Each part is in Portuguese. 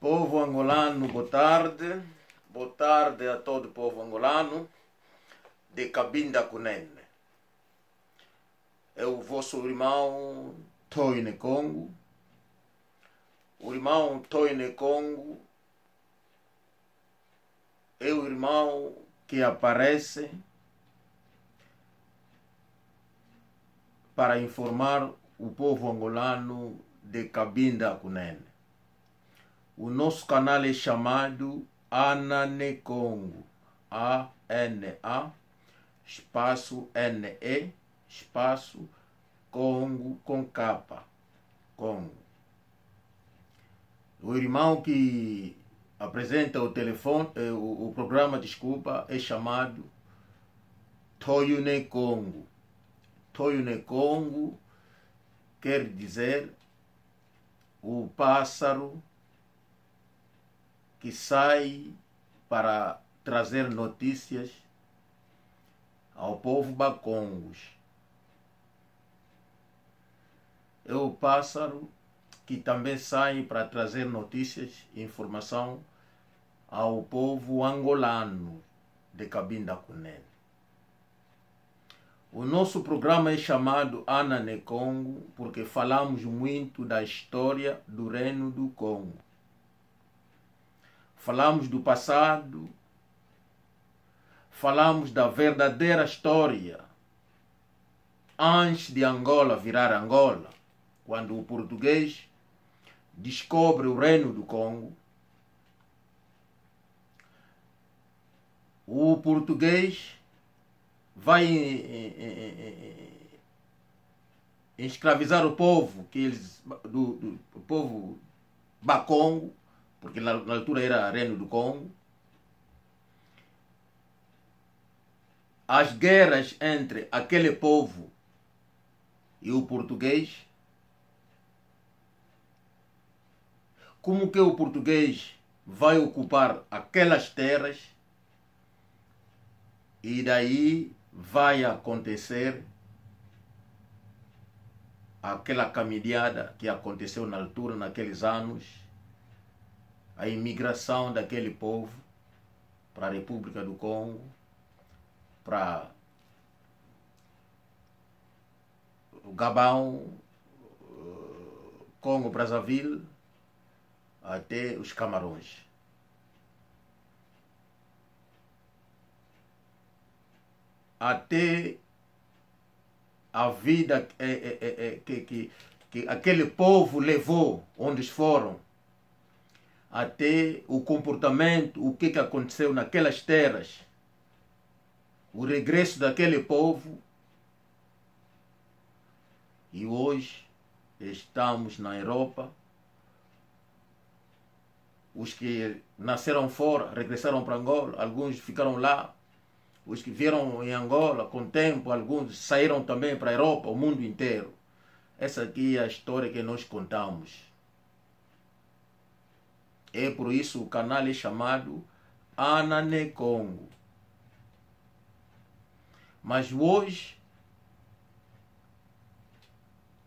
Povo angolano, boa tarde. Boa tarde a todo o povo angolano de Cabinda Cunene. É o vosso irmão Toine Congo. O irmão Toine Congo é o irmão que aparece para informar o povo angolano de Cabinda Cunene. O nosso canal é chamado Ananecongo. A-N-A, espaço N-E, espaço Congo com capa. Congo. O irmão que apresenta o telefone, eh, o, o programa, desculpa, é chamado Toyune Congo. Toyune Congo quer dizer o pássaro que sai para trazer notícias ao povo bacongos. É o pássaro que também sai para trazer notícias e informação ao povo angolano de Cabinda Cunene. O nosso programa é chamado Ana Congo porque falamos muito da história do Reino do Congo. Falamos do passado, falamos da verdadeira história antes de Angola virar Angola, quando o português descobre o reino do Congo. O português vai eh, eh, eh, escravizar o povo que eles do, do, do povo bacongo porque na, na altura era Reino do Congo. As guerras entre aquele povo e o português. Como que o português vai ocupar aquelas terras e daí vai acontecer aquela caminhada que aconteceu na altura, naqueles anos, a imigração daquele povo para a República do Congo, para o Gabão, eh, Congo Brazzaville, até os Camarões. Até a vida que, eh, eh, que, que, que aquele povo levou onde foram até o comportamento, o que, que aconteceu naquelas terras, o regresso daquele povo. E hoje estamos na Europa. Os que nasceram fora regressaram para Angola, alguns ficaram lá. Os que vieram em Angola com tempo, alguns saíram também para a Europa, o mundo inteiro. Essa aqui é a história que nós contamos. É por isso o canal é chamado Anane Congo. Mas hoje,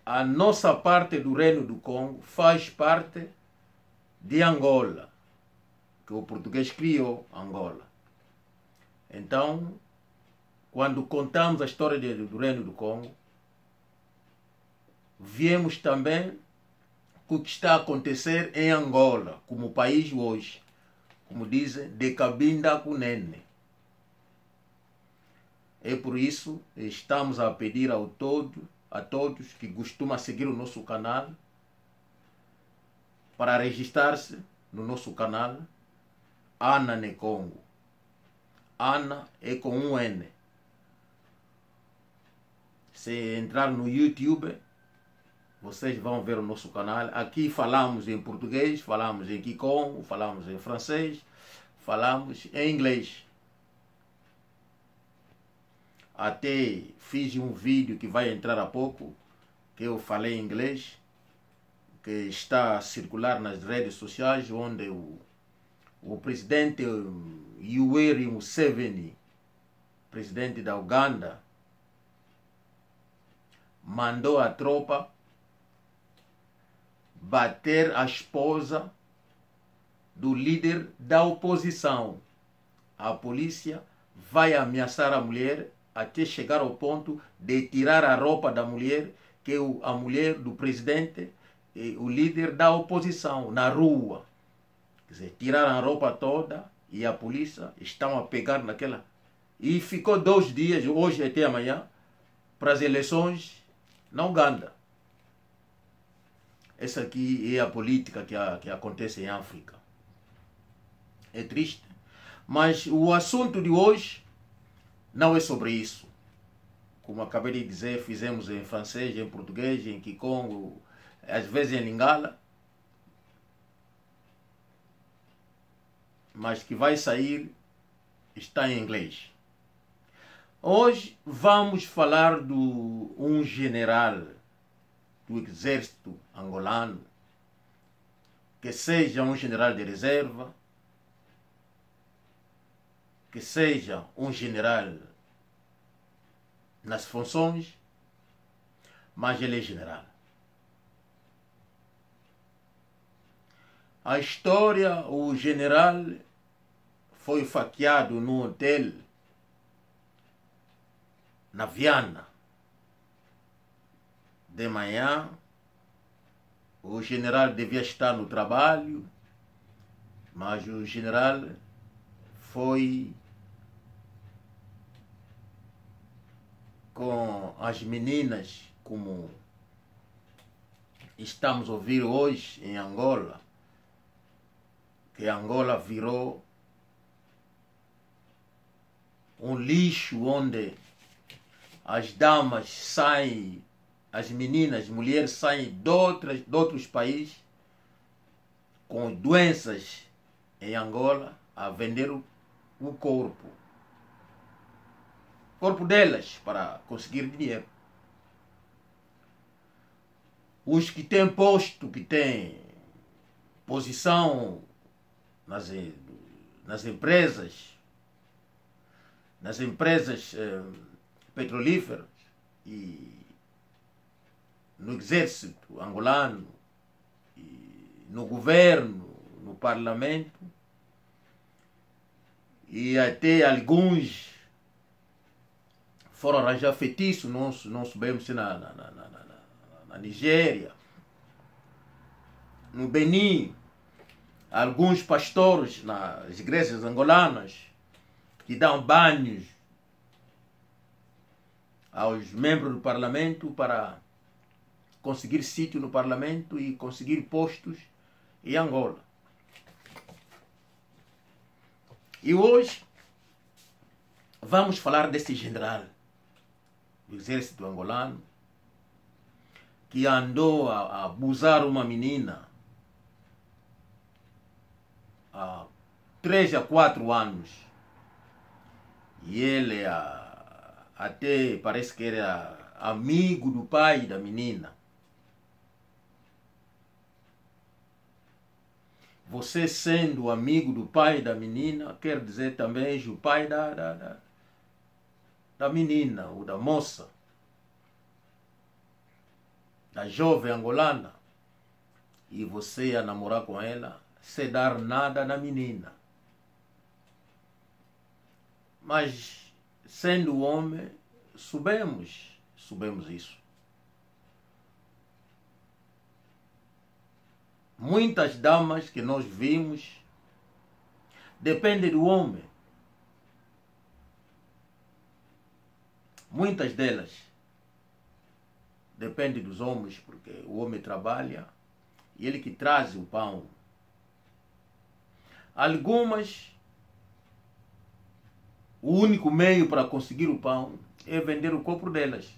a nossa parte do Reino do Congo faz parte de Angola, que o português criou Angola. Então, quando contamos a história do Reino do Congo, viemos também o que está a acontecer em Angola, como país hoje. Como dizem, de cabinda cunene. É por isso estamos a pedir ao todo, a todos que costumam seguir o nosso canal para registrar-se no nosso canal Ana Nekongo. Ana é com um N. Se entrar no YouTube, vocês vão ver o nosso canal. Aqui falamos em português, falamos em Kikon, falamos em francês, falamos em inglês. Até fiz um vídeo que vai entrar há pouco, que eu falei em inglês, que está a circular nas redes sociais, onde o, o presidente Yoweri Museveni, presidente da Uganda, mandou a tropa bater a esposa do líder da oposição. A polícia vai ameaçar a mulher até chegar ao ponto de tirar a roupa da mulher, que é a mulher do presidente, e o líder da oposição, na rua. Quer dizer, tiraram a roupa toda e a polícia estão a pegar naquela. E ficou dois dias, hoje até amanhã, para as eleições na Uganda. Essa aqui é a política que, a, que acontece em África. É triste. Mas o assunto de hoje não é sobre isso. Como acabei de dizer, fizemos em francês, em português, em Kikongo, às vezes em Lingala. Mas que vai sair está em inglês. Hoje vamos falar de um general do exército angolano, que seja um general de reserva, que seja um general nas funções, mas ele é general. A história, o general foi faqueado num hotel na Viana de manhã, o general devia estar no trabalho, mas o general foi com as meninas, como estamos a ouvir hoje em Angola, que Angola virou um lixo onde as damas saem as meninas, as mulheres saem de, outras, de outros países com doenças em Angola a vender o, o corpo. O corpo delas para conseguir dinheiro. Os que têm posto, que têm posição nas, eh, nas empresas, nas empresas eh, petrolíferas e no exército angolano, no governo, no parlamento, e até alguns foram arranjar feitiço, não, não soubemos se na, na, na, na, na Nigéria, no Benin, alguns pastores nas igrejas angolanas que dão banhos aos membros do parlamento para conseguir sítio no parlamento e conseguir postos em Angola. E hoje vamos falar desse general do exército angolano que andou a, abusar uma menina há três a quatro anos. E ele a, até parece que era amigo do pai da menina. você sendo amigo do pai da menina, quer dizer também o pai da, da, da, da menina ou da moça, da jovem angolana, e você a namorar com ela, sem dar nada na menina. Mas, sendo homem, subemos, subemos isso. Muitas damas que nós vimos dependem do homem. Muitas delas dependem dos homens, porque o homem trabalha e ele que traz o pão. Algumas, o único meio para conseguir o pão é vender o corpo delas.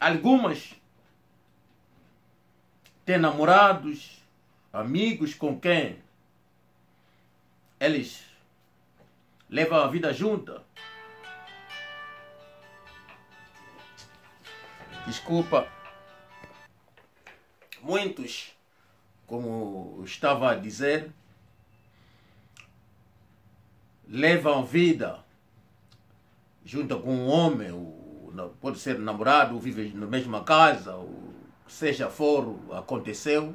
Algumas têm namorados, amigos com quem eles levam a vida junta. Desculpa. Muitos, como estava a dizer, levam vida junto com um homem, pode ser namorado, vive na mesma casa, ou seja for, aconteceu.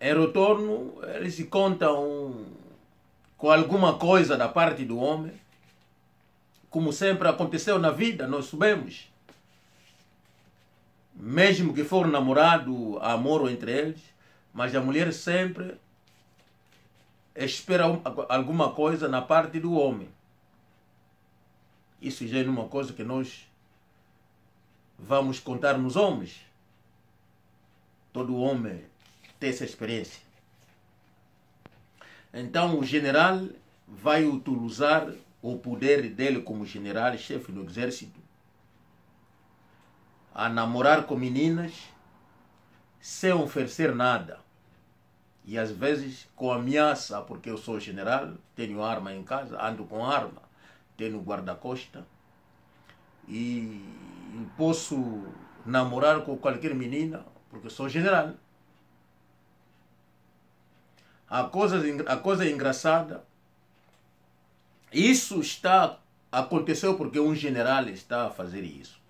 Em é retorno, eles se contam com alguma coisa da parte do homem. Como sempre aconteceu na vida, nós sabemos. Mesmo que for namorado, há amor entre eles, mas a mulher sempre espera alguma coisa na parte do homem. Isso já é uma coisa que nós vamos contar nos homens. Todo homem tem essa experiência. Então o general vai utilizar o poder dele como general, chefe do exército, a namorar com meninas sem oferecer nada. E às vezes com ameaça, porque eu sou general, tenho arma em casa, ando com arma tem guarda-costa e posso namorar com qualquer menina, porque sou general. A coisa, a coisa é engraçada, isso está aconteceu porque um general está a fazer isso.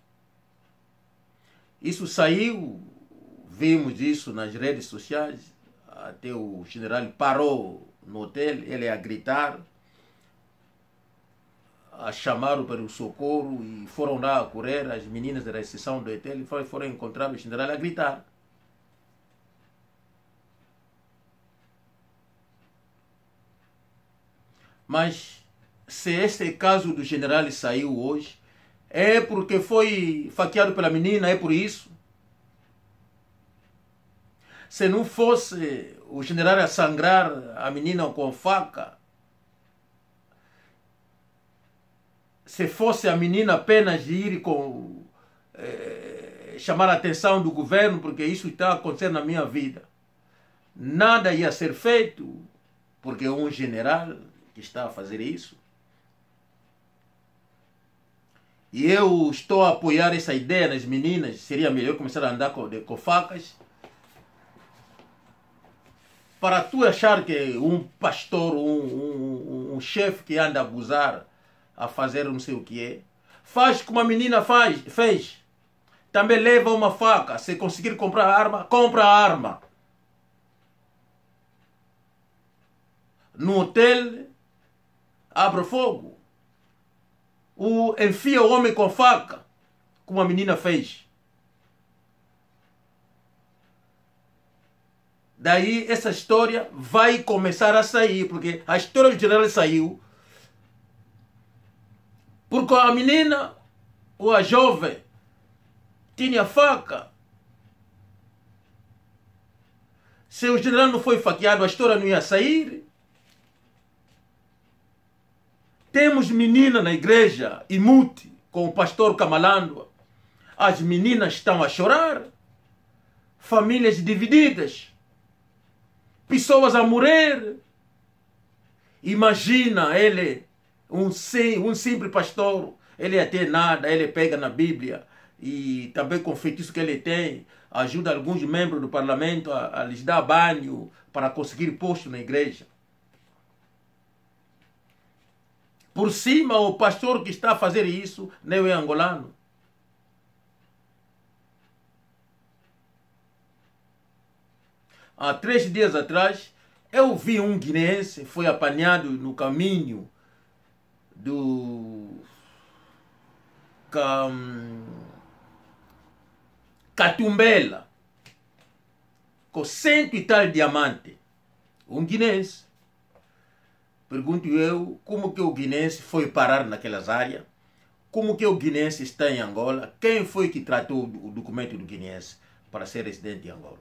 Isso saiu, vimos isso nas redes sociais, até o general parou no hotel, ele a gritar, a chamaram para o socorro e foram lá a correr, as meninas da recepção do hotel foram, foram encontrar o general a gritar. Mas se este caso do general saiu hoje, é porque foi faqueado pela menina, é por isso. Se não fosse o general a sangrar a menina com faca, se fosse a menina apenas de ir com, eh, chamar a atenção do governo, porque isso está acontecendo na minha vida, nada ia ser feito, porque um general que está a fazer isso. E eu estou a apoiar essa ideia nas meninas, seria melhor começar a andar com, com facas. Para tu achar que um pastor, um, um, um chefe que anda a abusar a fazer não sei o que é. Faz como a menina faz, fez. Também leva uma faca. Se conseguir comprar arma, compra a arma. No hotel, abre fogo. O, enfia o homem com faca, como a menina fez. Daí essa história vai começar a sair, porque a história do general saiu porque a menina ou a jovem tinha faca. Se o general não foi faqueado, a história não ia sair. Temos menina na igreja, imute, com o pastor Camalandua. As meninas estão a chorar. Famílias divididas. Pessoas a morrer. Imagina ele um, sim, um simples pastor, ele até nada, ele pega na Bíblia e também com o feitiço que ele tem, ajuda alguns membros do parlamento a, a lhes dar banho para conseguir posto na igreja. Por cima, o pastor que está a fazer isso não é angolano. Há três dias atrás, eu vi um guineense, foi apanhado no caminho do Catumbela, com cento e tal diamante, um Guinness. Pergunto eu, como que o Guinness foi parar naquelas áreas? Como que o Guinness está em Angola? Quem foi que tratou o documento do Guinness para ser residente de Angola?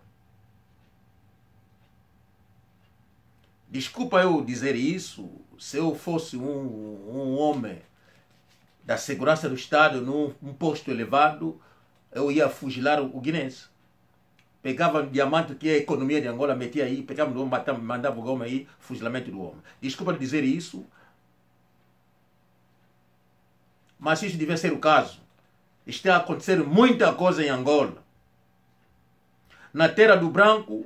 Desculpa eu dizer isso, se eu fosse um, um homem da segurança do Estado num um posto elevado, eu ia fuzilar o, Guinness. Pegava um diamante que é a economia de Angola metia aí, pegava um matava, mandava o homem aí, fuzilamento do homem. Desculpa dizer isso, mas isso devia ser o caso. Está acontecendo muita coisa em Angola. Na terra do branco,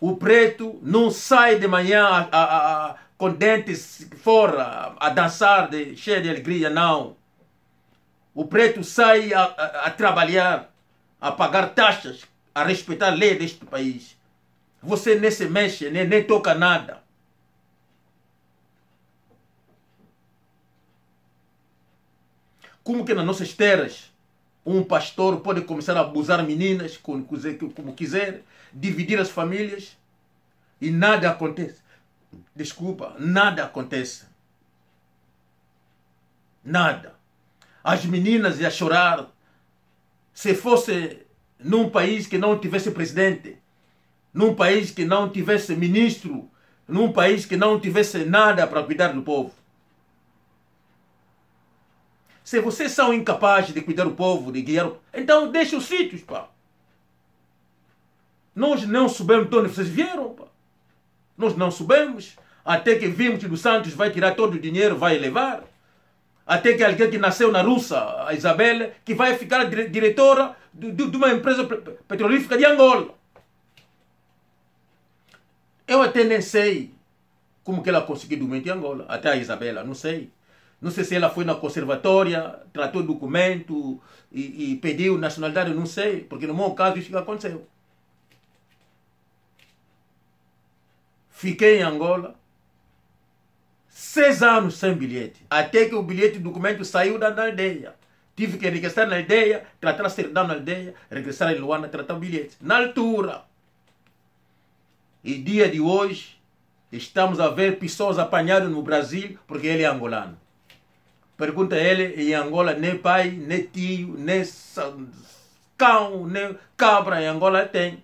o preto não sai de manhã a, a, a, com dentes fora a dançar de, cheio de alegria, não. O preto sai a trabalhar, a pagar taxas, a respeitar a lei deste país. Você nem se mexe, nem, nem toca nada. Como que nas nossas terras um pastor pode começar a abusar meninas como quiser, dividir as famílias e nada acontece. Desculpa, nada acontece. Nada. As meninas iam chorar. Se fosse num país que não tivesse presidente, num país que não tivesse ministro, num país que não tivesse nada para cuidar do povo. Se vocês são incapazes de cuidar do povo, de guiar, então deixe os sítios, pá. Nós não soubemos de onde vocês vieram. Pá. Nós não soubemos. Até que vimos que o Santos vai tirar todo o dinheiro, vai levar. Até que alguém que nasceu na Rússia, a Isabela, que vai ficar diretora de, de, de uma empresa petrolífera de Angola. Eu até nem sei como que ela conseguiu documento Angola. Até a Isabela, não sei. Não sei se ela foi na conservatória, tratou documento e, e pediu nacionalidade, não sei. Porque no meu caso isso aconteceu. Fiquei em Angola seis anos sem bilhete. Até que o bilhete, o documento saiu da, aldeia. Tive que regressar na aldeia, tratar a servidão na aldeia, regressar em Luanda, tratar o bilhete. Na altura. E dia de hoje, estamos a ver pessoas apanhadas no Brasil porque ele é angolano. Pergunta ele, em Angola, nem pai, nem tio, nem cão, nem cabra em Angola tem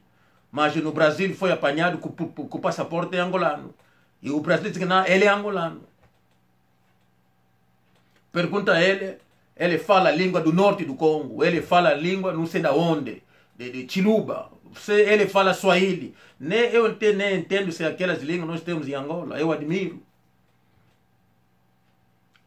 mas no Brasil foi apanhado com, com, com passaporte angolano. E o Brasil disse que não, ele é angolano. Pergunta a ele, ele fala a língua do norte do Congo, ele fala a língua não sei da onde, de, de Chiluba, ele fala Swahili. Nem né, eu entendo, nem né, entendo se aquelas línguas nós temos em Angola, eu admiro.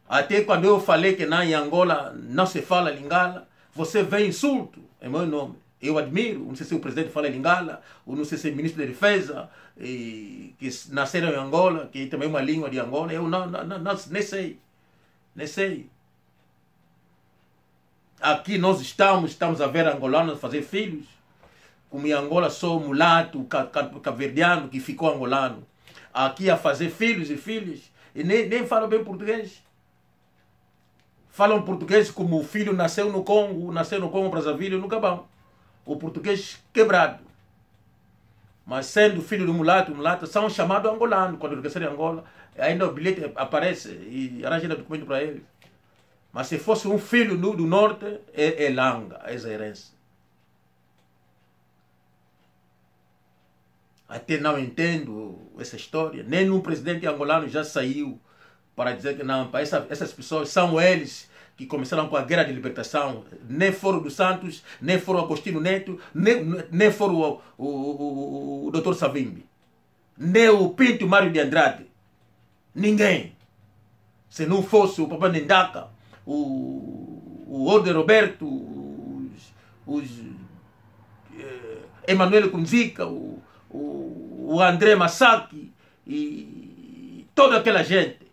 Até quando eu falei que na em Angola não se fala Lingala, você vê insulto em é meu nome eu admiro, não sei se o presidente fala Lingala, ou não sei se é ministro da de Defesa, e, que nasceram em Angola, que é também é uma língua de Angola, eu não, não, não, não nem sei, nem sei. Aqui nós estamos, estamos a ver angolanos fazer filhos, como em Angola sou mulato, caverdiano, que ficou angolano. Aqui a fazer filhos e filhas, e nem, nem falam bem português falam português como o filho nasceu no Congo, nasceu no Congo nunca no Gabão o português quebrado. Mas sendo filho do mulato, mulato são chamados angolanos Quando regressarem em Angola, ainda o bilhete aparece e arranja documento para ele. Mas se fosse um filho do, do norte, é, é langa essa é herança. Até não entendo essa história. Nem um presidente angolano já saiu para dizer que não, essa, essas pessoas são eles que começaram com a guerra de libertação, nem foram dos Santos, nem foram Agostinho Neto, nem, nem foram o, o, o, o Dr. Savimbi, nem o Pinto Mário de Andrade. Ninguém. Se não fosse o Papa Nendaka, o, o Orde Roberto, os, os eh, Emanuel o, o, o André Massacchi e toda aquela gente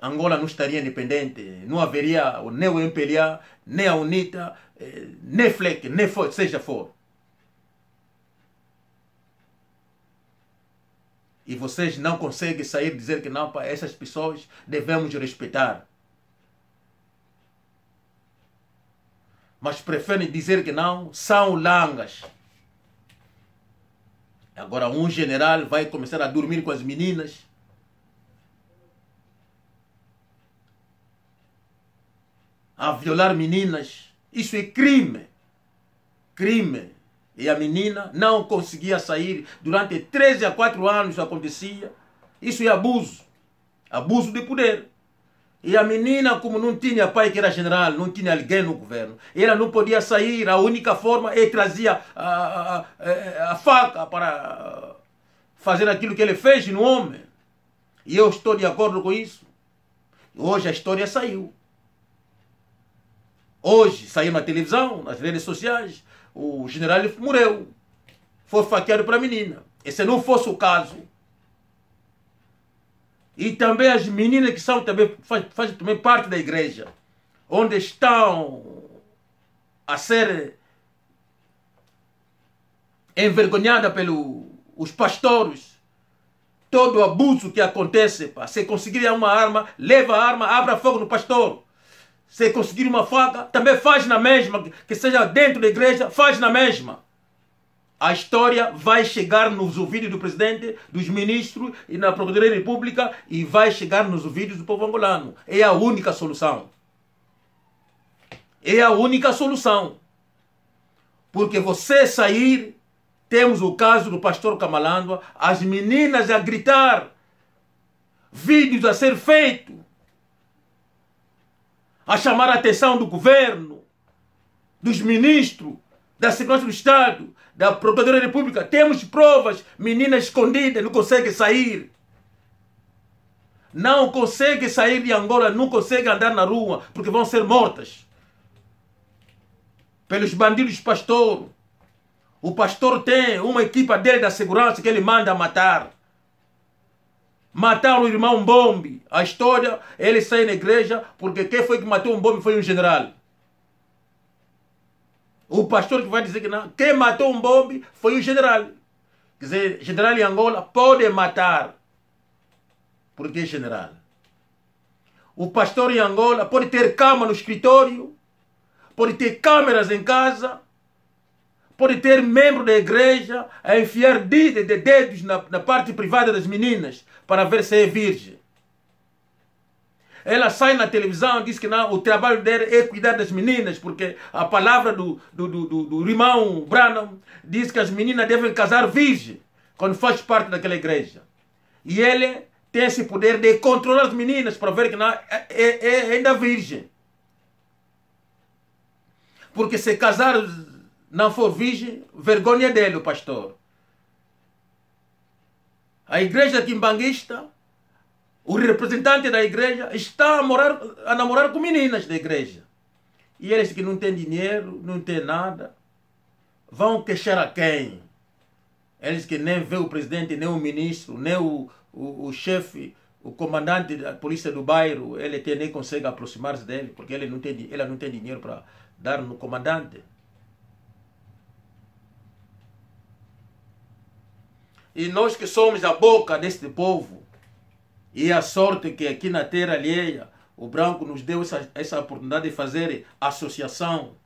Angola não estaria independente, não haveria nem o MPLA, nem a UNITA, eh, nem FLEC, nem for, seja for. E vocês não conseguem sair dizer que não, para essas pessoas devemos respeitar. Mas preferem dizer que não, são langas. Agora um general vai começar a dormir com as meninas a violar meninas. Isso é crime. Crime. E a menina não conseguia sair. Durante 13 a 4 anos acontecia. Isso é abuso. Abuso de poder. E a menina, como não tinha pai que era general, não tinha alguém no governo, ela não podia sair. A única forma é trazer a, a, a faca para fazer aquilo que ele fez no homem. E eu estou de acordo com isso. Hoje a história saiu. Hoje saiu na televisão, nas redes sociais, o general morreu. Foi faqueado para a menina. E se não fosse o caso. E também as meninas que são também, fazem, fazem também parte da igreja, onde estão a ser envergonhadas pelos pastores. Todo o abuso que acontece, pá. se conseguir uma arma, leva a arma, abra fogo no pastor. Se conseguir uma faca, também faz na mesma, que seja dentro da igreja, faz na mesma. A história vai chegar nos ouvidos do presidente, dos ministros e na Procuradoria República e vai chegar nos ouvidos do povo angolano. É a única solução. É a única solução. Porque você sair, temos o caso do pastor Camalandua, as meninas a gritar, vídeos a ser feitos a chamar a atenção do governo, dos ministros, da Segurança do Estado, da Procuradoria da República. Temos provas, meninas escondidas, não conseguem sair. Não conseguem sair de Angola, não consegue andar na rua, porque vão ser mortas. Pelos bandidos pastor. O pastor tem uma equipa dele da segurança que ele manda matar. Mataram o irmão Bombe. A história, ele sai na igreja porque quem foi que matou um Bombe foi um general. O pastor que vai dizer que não. Quem matou um Bombe foi um general. Quer dizer, general em Angola pode matar porque é general. O pastor em Angola pode ter cama no escritório, pode ter câmeras em casa, pode ter membro da igreja a enfiar dedos na, na parte privada das meninas para ver se é virgem. Ela sai na televisão e diz que não, o trabalho dela é cuidar das meninas, porque a palavra do, do, do, do, do irmão Branham diz que as meninas devem casar virgem, quando faz parte daquela igreja. E ele tem esse poder de controlar as meninas para ver que não, é, é, é ainda virgem. Porque se casar não for virgem, vergonha dele, o pastor a igreja quimbanguista, o representante da igreja, está a, morar, a namorar com meninas da igreja. E eles que não têm dinheiro, não têm nada, vão queixar a quem? Eles que nem vê o presidente, nem o ministro, nem o, o, o chefe, o comandante da polícia do bairro, ele tem, nem consegue aproximar-se dele, porque ele não tem, ela não tem dinheiro para dar no comandante. E nós que somos a boca deste povo. E a sorte que aqui na terra alheia é, o branco nos deu essa, essa oportunidade de fazer associação.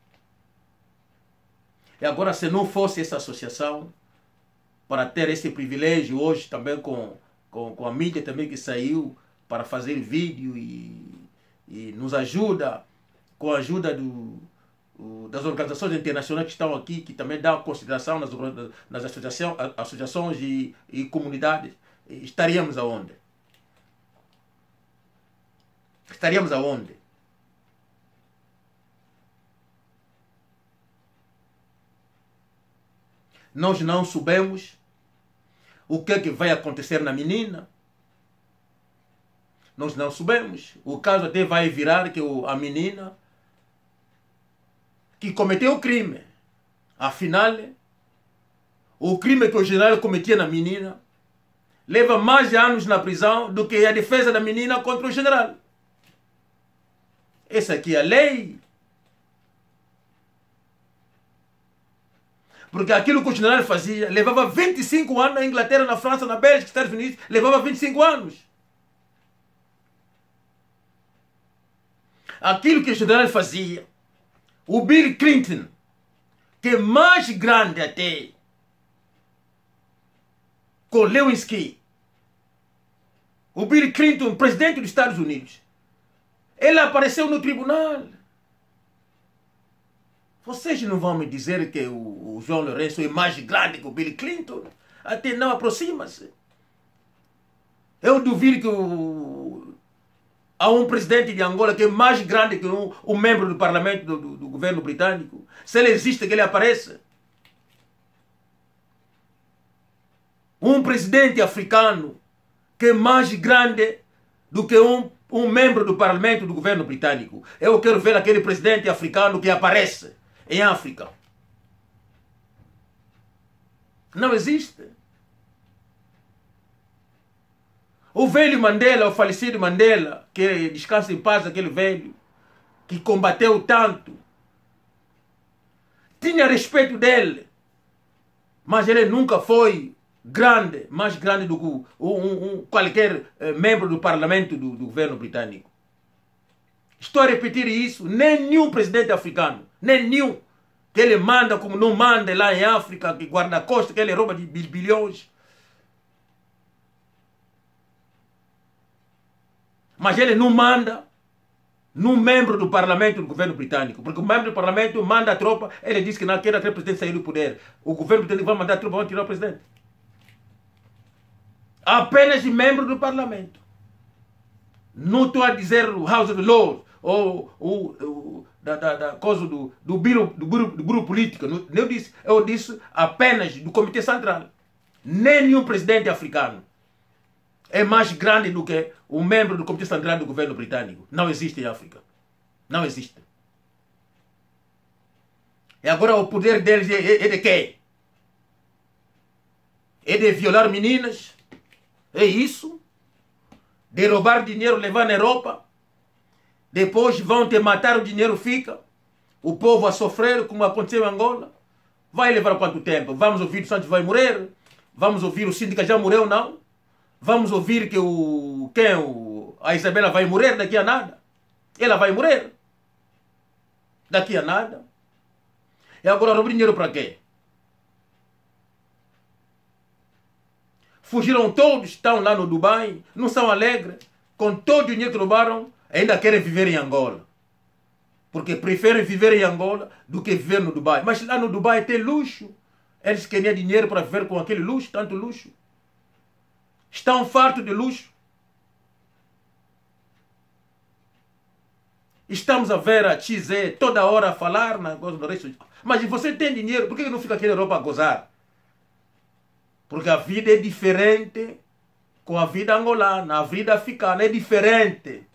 E agora, se não fosse essa associação, para ter esse privilégio hoje também com, com, com a mídia também que saiu para fazer vídeo e, e nos ajuda, com a ajuda do, das organizações internacionais que estão aqui, que também dão consideração nas, nas associações, associações e, e comunidades, estaríamos aonde? Estaríamos aonde? Nós não sabemos o que é que vai acontecer na menina. Nós não sabemos. O caso até vai virar que a menina que cometeu o crime. Afinal, o crime que o general cometia na menina leva mais anos na prisão do que a defesa da menina contra o general. Essa aqui é a lei. Porque aquilo que o general fazia levava 25 anos na Inglaterra, na França, na Bélgica, nos Estados Unidos, levava 25 anos. Aquilo que o general fazia o Bill Clinton, que é mais grande até com Lewinsky. O Bill Clinton, presidente dos Estados Unidos, ele apareceu no tribunal. Vocês não vão me dizer que o, o João Lourenço é mais grande que o Bill Clinton? Até não aproxima-se. Eu duvido que o Há um presidente de Angola que é mais grande que um, um membro do parlamento do, do, do governo britânico. Se ele existe, que ele apareça. Um presidente africano que é mais grande do que um, um membro do parlamento do governo britânico. Eu quero ver aquele presidente africano que aparece em África. Não existe. O velho Mandela, o falecido Mandela, que descansa em paz, aquele velho, que combateu tanto, tinha respeito dele, mas ele nunca foi grande, mais grande do que um, um, qualquer eh, membro do parlamento do, do governo britânico. Estou a repetir isso, nenhum presidente africano, nenhum, que ele manda como não manda é lá em África, que guarda a costa, que ele rouba de bilhões, mas ele não manda no membro do parlamento do governo britânico, porque o membro do parlamento manda a tropa, ele diz que não quer até o presidente sair do poder. O governo britânico vai mandar a tropa, vai tirar o presidente. Apenas membro do parlamento. Não estou a dizer o House of Lords ou o, da, da, da coisa do, do, biro, do, biro, do biro político. Eu disse, eu disse apenas do Comitê Central. Nem nenhum presidente africano é mais grande do que o membro do Comitê Central do Governo Britânico. Não existe em África. Não existe. E agora o poder deles é, é, é de quê? É de violar meninas? É isso? De roubar dinheiro, levar na Europa? Depois vão te matar, o dinheiro fica? O povo a sofrer, como aconteceu em Angola? Vai levar quanto tempo? Vamos ouvir o Santos vai morrer? Vamos ouvir o síndico já morreu, não? Vamos ouvir que o quem é o, a Isabela vai morrer daqui a nada. Ela vai morrer daqui a nada. E agora o dinheiro para quê? Fugiram todos, estão lá no Dubai, não são alegres. Com todo o dinheiro que roubaram, ainda querem viver em Angola. Porque preferem viver em Angola do que viver no Dubai. Mas lá no Dubai tem luxo. Eles queriam dinheiro para viver com aquele luxo, tanto luxo. Estão fartos de luxo? Estamos a ver a XZ toda hora a falar na coisa do resto. Mas você tem dinheiro, por que não fica aqui na Europa a gozar? Porque a vida é diferente com a vida angolana, a vida africana é diferente.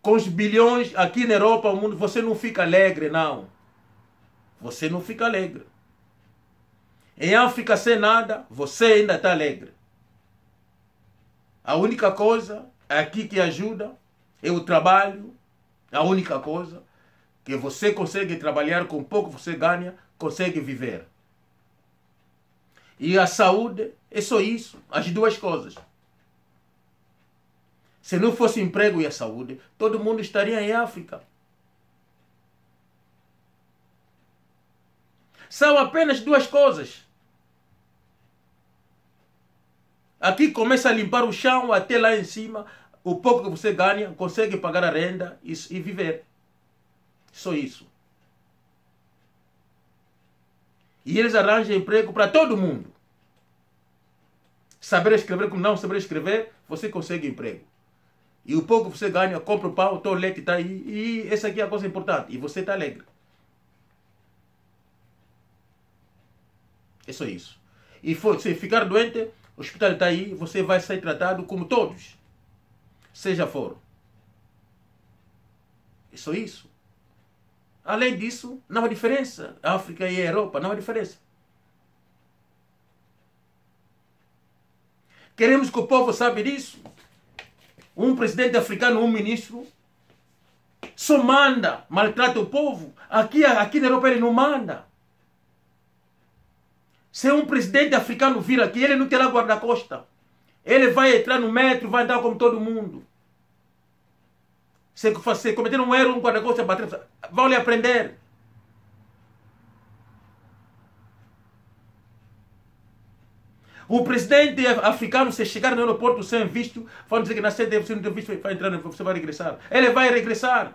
Com os bilhões aqui na Europa, o mundo, você não fica alegre, não. Você não fica alegre. Em África sem nada, você ainda está alegre. A única coisa é aqui que ajuda é o trabalho. A única coisa que você consegue trabalhar com pouco você ganha, consegue viver. E a saúde é só isso, as duas coisas. Se não fosse emprego e a saúde, todo mundo estaria em África. São apenas duas coisas Aqui começa a limpar o chão até lá em cima. O pouco que você ganha, consegue pagar a renda e, e viver. Só isso. E eles arranjam emprego para todo mundo. Saber escrever, como não saber escrever, você consegue emprego. E o pouco que você ganha, compra o pão, o leite está aí. E essa aqui é a coisa importante. E você está alegre. É só isso. E foi, se ficar doente, o hospital está aí, você vai ser tratado como todos, seja for. É só isso. Além disso, não há diferença. A África e a Europa, não há diferença. Queremos que o povo saiba disso. Um presidente africano, um ministro, só manda, maltrata o povo. Aqui, aqui na Europa ele não manda. Se um presidente africano vir aqui, ele não terá guarda-costa. Ele vai entrar no metro, vai andar como todo mundo. Se, se cometer um erro, um guarda-costa bater, vão lhe aprender. O presidente africano, se chegar no aeroporto sem visto, vão dizer que na sede você não tem visto, vai entrar, você vai regressar. Ele vai regressar.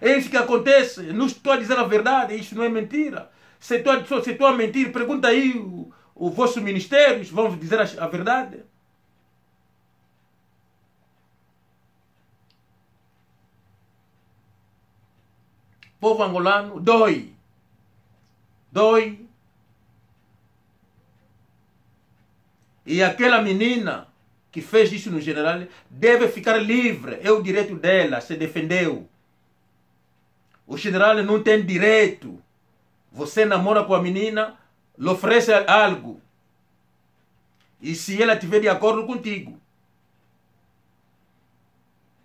É isso que acontece. Não estou a dizer a verdade, isso não é mentira. Se estou, a, se estou a mentir, pergunta aí o, o vosso ministério, vão dizer a, a verdade. Povo angolano, dói. Dói. E aquela menina que fez isso no general deve ficar livre. É o direito dela, se defendeu. O general não tem direito você namora com a menina, lhe oferece algo. E se ela estiver de acordo contigo.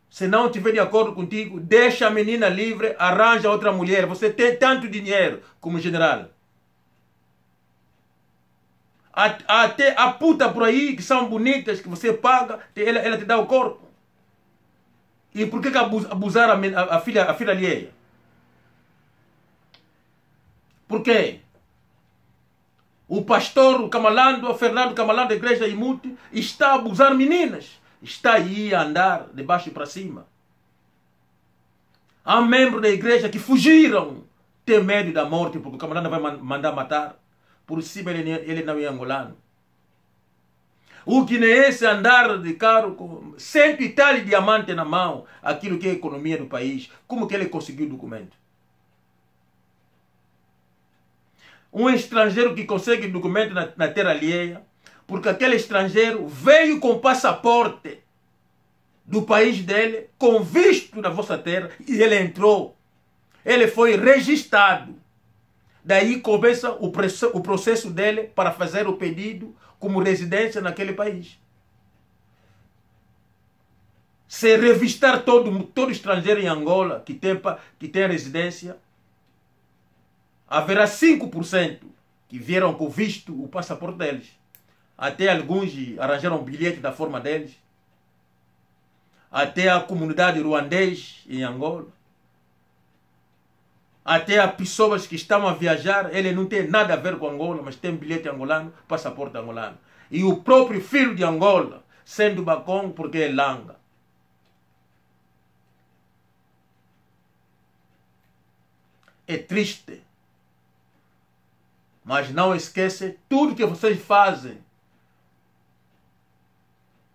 Se não estiver de acordo contigo, deixa a menina livre, arranja outra mulher. Você tem tanto dinheiro como general. Até a puta por aí que são bonitas, que você paga, ela, ela te dá o corpo. E por que, que abusar a, a, filha, a filha alheia? Por quê? O pastor Camalando, o Fernando Camalando, da igreja de Imute, está a abusar meninas. Está aí a andar de baixo para cima. Há membros da igreja que fugiram. Tem medo da morte, porque o Camalando vai mandar matar. Por cima ele, ele não é angolano. O guineense andar de carro com cento e tal de diamante na mão, aquilo que é a economia do país, como que ele conseguiu o documento? um estrangeiro que consegue documento na, na terra alheia, porque aquele estrangeiro veio com passaporte do país dele, com visto na vossa terra, e ele entrou. Ele foi registrado. Daí começa o, o processo dele para fazer o pedido como residência naquele país. Se revistar todo, todo estrangeiro em Angola que tem, que tem residência, haverá 5% que vieram com visto o passaporte deles. Até alguns arranjaram um bilhete da forma deles. Até a comunidade ruandês em Angola. Até as pessoas que estão a viajar, ele não tem nada a ver com Angola, mas tem bilhete angolano, passaporte angolano. E o próprio filho de Angola, sendo Bacong, porque é Langa. É triste mas não esqueça, tudo que vocês fazem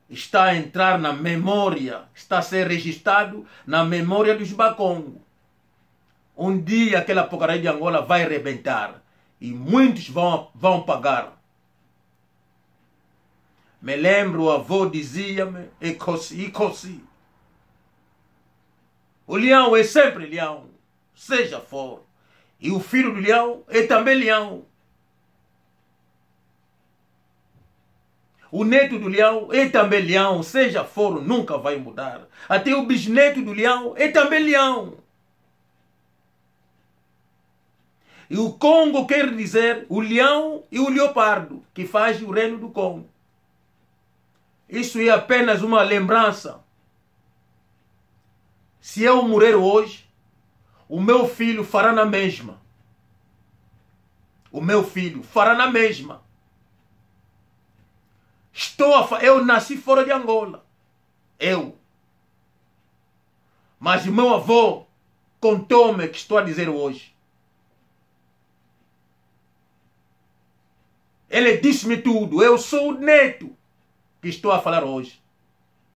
está a entrar na memória, está a ser registrado na memória dos Bacongo. Um dia aquela porcaria de Angola vai rebentar e muitos vão, vão pagar. Me lembro, o avô dizia-me, e cosi, e cosi. O leão é sempre leão, seja for E o filho do leão é também leão. O neto do leão é também leão, seja foro, nunca vai mudar. Até o bisneto do leão é também leão. E o Congo quer dizer o leão e o leopardo, que faz o reino do Congo. Isso é apenas uma lembrança. Se eu morrer hoje, o meu filho fará na mesma. O meu filho fará na mesma. Estou a, eu nasci fora de Angola. Eu. Mas meu avô contou-me que estou a dizer hoje. Ele disse-me tudo. Eu sou o neto que estou a falar hoje.